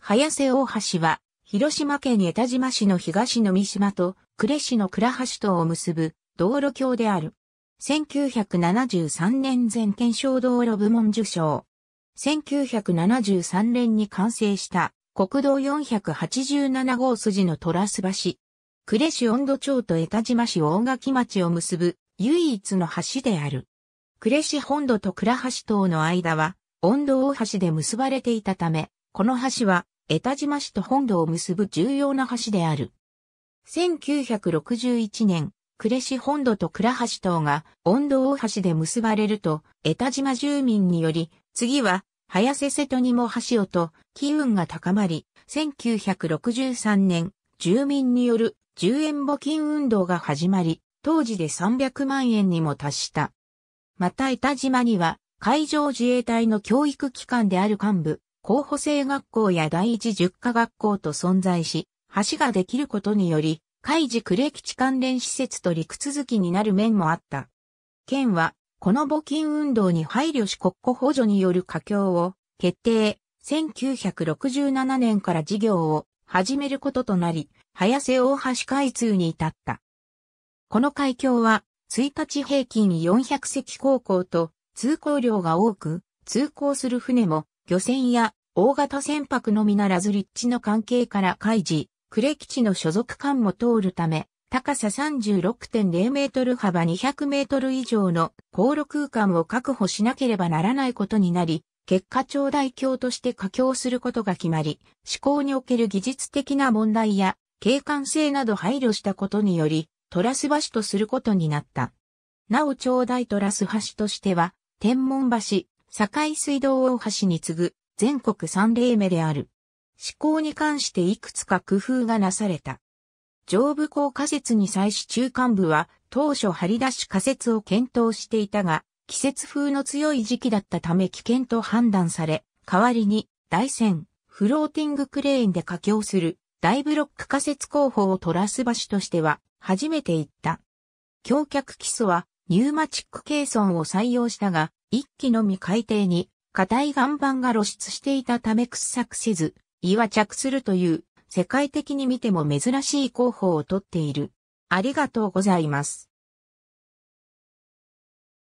早瀬大橋は、広島県江田島市の東の三島と呉市の倉橋島を結ぶ道路橋である。1973年前県省道路部門受賞。1973年に完成した国道487号筋のトラス橋。呉市温度町と江田島市大垣町を結ぶ唯一の橋である。呉市本土と倉橋島の間は温度大橋で結ばれていたため、この橋は、江田島市と本土を結ぶ重要な橋である。1961年、呉市本土と倉橋島が温度大橋で結ばれると、江田島住民により、次は、早瀬瀬戸にも橋をと、機運が高まり、1963年、住民による10円募金運動が始まり、当時で300万円にも達した。また江田島には、海上自衛隊の教育機関である幹部、候補生学校や第一十科学校と存在し、橋ができることにより、海事呉基地関連施設と陸続きになる面もあった。県は、この募金運動に配慮し国庫補助による佳境を決定、1967年から事業を始めることとなり、早瀬大橋開通に至った。この海峡は、1日平均400隻航行と、通行量が多く、通行する船も漁船や大型船舶のみならず立地の関係から開示、呉基地の所属艦も通るため、高さ36.0メートル幅200メートル以上の航路空間を確保しなければならないことになり、結果長大橋として佳境することが決まり、施行における技術的な問題や景観性など配慮したことにより、トラス橋とすることになった。なお長大トラス橋としては、天文橋、堺水道大橋に次ぐ全国3例目である。施行に関していくつか工夫がなされた。上部校仮説に際し中間部は当初張り出し仮説を検討していたが、季節風の強い時期だったため危険と判断され、代わりに大船、フローティングクレーンで架橋する大ブロック仮説工法をトラス橋としては初めて行った。橋脚基礎はニューマチックケーソンを採用したが、一機のみ海底に硬い岩盤が露出していたため掘削せず、岩着するという世界的に見ても珍しい候補をとっている。ありがとうございます。